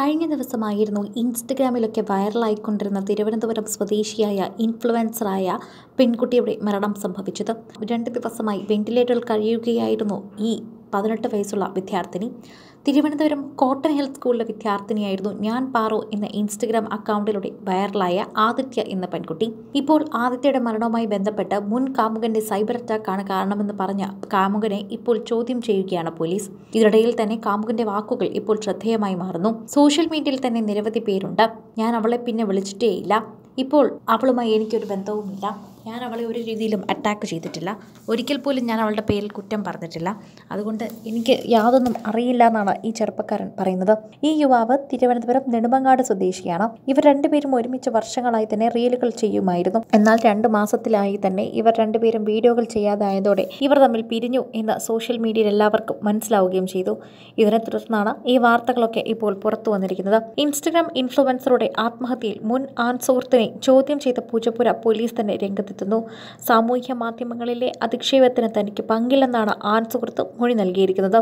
കഴിഞ്ഞ ദിവസമായിരുന്നു ഇൻസ്റ്റഗ്രാമിലൊക്കെ വൈറലായിക്കൊണ്ടിരുന്ന തിരുവനന്തപുരം സ്വദേശിയായ ഇൻഫ്ലുവൻസറായ പെൺകുട്ടിയുടെ മരണം സംഭവിച്ചത് രണ്ട് ദിവസമായി വെന്റിലേറ്ററിൽ കഴിയുകയായിരുന്നു ഈ പതിനെട്ട് വയസ്സുള്ള വിദ്യാർത്ഥിനി തിരുവനന്തപുരം കോട്ടൺ ഹെൽത്ത് സ്കൂളിലെ വിദ്യാർത്ഥിനിയായിരുന്നു ഞാൻ പാറോ എന്ന ഇൻസ്റ്റഗ്രാം അക്കൗണ്ടിലൂടെ വൈറലായ ആദിത്യ എന്ന പെൺകുട്ടി ഇപ്പോൾ ആദിത്യയുടെ മരണവുമായി ബന്ധപ്പെട്ട് മുൻ കാമുകന്റെ സൈബർ അറ്റാക്കാണ് കാരണമെന്ന് പറഞ്ഞ കാമുകനെ ഇപ്പോൾ ചോദ്യം ചെയ്യുകയാണ് പോലീസ് ഇതിനിടയിൽ തന്നെ കാമുകന്റെ വാക്കുകൾ ഇപ്പോൾ ശ്രദ്ധേയമായി മാറുന്നു സോഷ്യൽ മീഡിയയിൽ തന്നെ നിരവധി പേരുണ്ട് ഞാൻ അവളെ പിന്നെ വിളിച്ചിട്ടേയില്ല ഇപ്പോൾ അവളുമായി എനിക്കൊരു ബന്ധവുമില്ല ഞാൻ അവളെ ഒരു രീതിയിലും അറ്റാക്ക് ചെയ്തിട്ടില്ല ഒരിക്കൽ പോലും ഞാൻ അവളുടെ പേരിൽ കുറ്റം പറഞ്ഞിട്ടില്ല അതുകൊണ്ട് എനിക്ക് യാതൊന്നും അറിയില്ല എന്നാണ് ഈ ചെറുപ്പക്കാരൻ പറയുന്നത് ഈ യുവാവ് തിരുവനന്തപുരം നെടുമങ്ങാട് സ്വദേശിയാണ് ഇവർ രണ്ടുപേരും ഒരുമിച്ച് വർഷങ്ങളായി തന്നെ റീലുകൾ ചെയ്യുമായിരുന്നു എന്നാൽ രണ്ട് മാസത്തിലായി തന്നെ ഇവർ രണ്ടുപേരും വീഡിയോകൾ ചെയ്യാതായതോടെ ഇവർ തമ്മിൽ പിരിഞ്ഞു എന്ന് സോഷ്യൽ മീഡിയയിൽ എല്ലാവർക്കും മനസ്സിലാവുകയും ചെയ്തു ഇതിനെ തുടർന്നാണ് ഈ വാർത്തകളൊക്കെ ഇപ്പോൾ പുറത്തു വന്നിരിക്കുന്നത് ഇൻസ്റ്റഗ്രാം ഇൻഫ്ലുവൻസറുടെ ആത്മഹത്യയിൽ മുൻ ആൺ ചോദ്യം ചെയ്ത പൂജപ്പുര പോലീസ് തന്നെ രംഗത്ത് രംഗത്തെത്തുന്നു സാമൂഹ്യ മാധ്യമങ്ങളിലെ അധിക്ഷേപത്തിന് തനിക്ക് പങ്കില്ലെന്നാണ് ആൻ സുഹൃത്ത് മൊഴി നൽകിയിരിക്കുന്നത്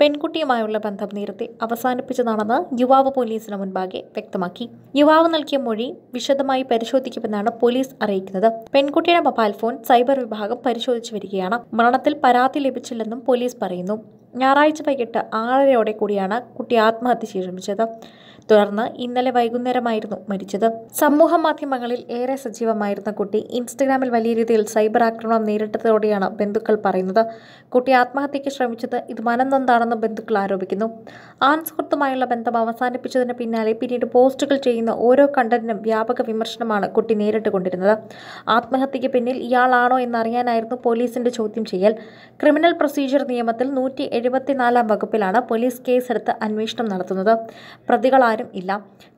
പെൺകുട്ടിയുമായുള്ള ബന്ധം നേരത്തെ അവസാനിപ്പിച്ചതാണെന്ന് യുവാവ് പോലീസിന് മുൻപാകെ വ്യക്തമാക്കി യുവാവ് നൽകിയ മൊഴി വിശദമായി പരിശോധിക്കുമെന്നാണ് പോലീസ് അറിയിക്കുന്നത് പെൺകുട്ടിയുടെ മൊബൈൽ ഫോൺ സൈബർ വിഭാഗം പരിശോധിച്ചു വരികയാണ് മരണത്തിൽ പരാതി ലഭിച്ചില്ലെന്നും പോലീസ് പറയുന്നു ഞായറാഴ്ച വൈകിട്ട് ആറരയോടെ കൂടിയാണ് കുട്ടി ആത്മഹത്യ ശ്രമിച്ചത് തുടർന്ന് ഇന്നലെ വൈകുന്നേരമായിരുന്നു മരിച്ചത് സമൂഹ മാധ്യമങ്ങളിൽ ഏറെ സജീവമായിരുന്ന കുട്ടി ഇൻസ്റ്റഗ്രാമിൽ വലിയ രീതിയിൽ സൈബർ ആക്രമണം നേരിട്ടതോടെയാണ് ബന്ധുക്കൾ പറയുന്നത് കുട്ടി ആത്മഹത്യയ്ക്ക് ശ്രമിച്ചത് ഇത് മനംനൊന്താണെന്ന് ബന്ധുക്കൾ ആരോപിക്കുന്നു ആൺ സുഹൃത്തുമായുള്ള ബന്ധം അവസാനിപ്പിച്ചതിന് പിന്നാലെ പിന്നീട് പോസ്റ്റുകൾ ചെയ്യുന്ന ഓരോ കണ്ടന്റിനും വ്യാപക വിമർശനമാണ് കുട്ടി നേരിട്ടുകൊണ്ടിരുന്നത് ആത്മഹത്യയ്ക്ക് പിന്നിൽ ഇയാളാണോ എന്നറിയാനായിരുന്നു പോലീസിന്റെ ചോദ്യം ചെയ്യൽ ക്രിമിനൽ പ്രൊസീജിയർ നിയമത്തിൽ നൂറ്റി എഴുപത്തിനാലാം വകുപ്പിലാണ് പോലീസ് കേസെടുത്ത് അന്വേഷണം നടത്തുന്നത് പ്രതികളാരും ഇല്ല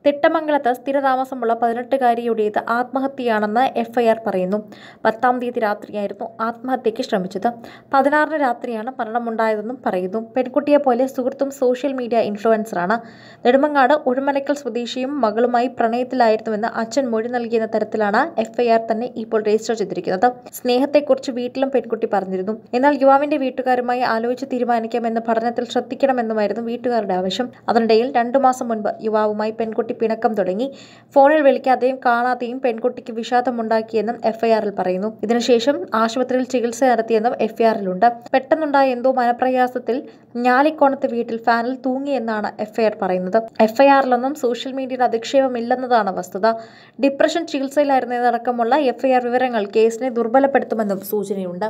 തിട്ടമംഗലത്ത് സ്ഥിരതാമസമുള്ള പതിനെട്ടുകാരിയുടേത് ആത്മഹത്യയാണെന്ന് എഫ്ഐആർ പറയുന്നു പത്താം തീയതി രാത്രിയായിരുന്നു ആത്മഹത്യയ്ക്ക് ശ്രമിച്ചത് പതിനാറിന് രാത്രിയാണ് മരണമുണ്ടായതെന്നും പറയുന്നു പെൺകുട്ടിയെ പോലെ സുഹൃത്തും സോഷ്യൽ മീഡിയ ഇൻഫ്ലുവൻസറാണ് നെടുമങ്ങാട് ഉഴുമലക്കൽ സ്വദേശിയും മകളുമായി പ്രണയത്തിലായിരുന്നുവെന്ന് അച്ഛൻ മൊഴി നൽകിയെന്ന തരത്തിലാണ് എഫ്ഐആർ തന്നെ ഇപ്പോൾ രജിസ്റ്റർ ചെയ്തിരിക്കുന്നത് സ്നേഹത്തെക്കുറിച്ച് വീട്ടിലും പെൺകുട്ടി പറഞ്ഞിരുന്നു എന്നാൽ യുവാവിന്റെ വീട്ടുകാരുമായി ആലോചിച്ച് തീരുമാനിക്കാൻ ശ്രമിക്കാമെന്ന് പഠനത്തിൽ ശ്രദ്ധിക്കണമെന്നുമായിരുന്നു വീട്ടുകാരുടെ ആവശ്യം അതിനിടയിൽ രണ്ടു മാസം മുൻപ് യുവാവുമായി പെൺകുട്ടി പിണക്കം തുടങ്ങി ഫോണിൽ വിളിക്കാതെയും കാണാതെയും പെൺകുട്ടിക്ക് വിഷാദമുണ്ടാക്കിയെന്നും എഫ്ഐആറിൽ പറയുന്നു ഇതിനുശേഷം ആശുപത്രിയിൽ ചികിത്സ നടത്തിയെന്നും എഫ്ഐആറിലുണ്ട് പെട്ടെന്നുണ്ടായ എന്തോ മനപ്രയാസത്തിൽ ഞാലിക്കോണത്തെ വീട്ടിൽ ഫാനിൽ തൂങ്ങിയെന്നാണ് എഫ്ഐആർ പറയുന്നത് എഫ്ഐആറിലൊന്നും സോഷ്യൽ മീഡിയയുടെ അധിക്ഷേപമില്ലെന്നതാണ് വസ്തുത ഡിപ്രഷൻ ചികിത്സയിലായിരുന്നതടക്കമുള്ള എഫ്ഐആർ വിവരങ്ങൾ കേസിനെ ദുർബലപ്പെടുത്തുമെന്നും സൂചനയുണ്ട്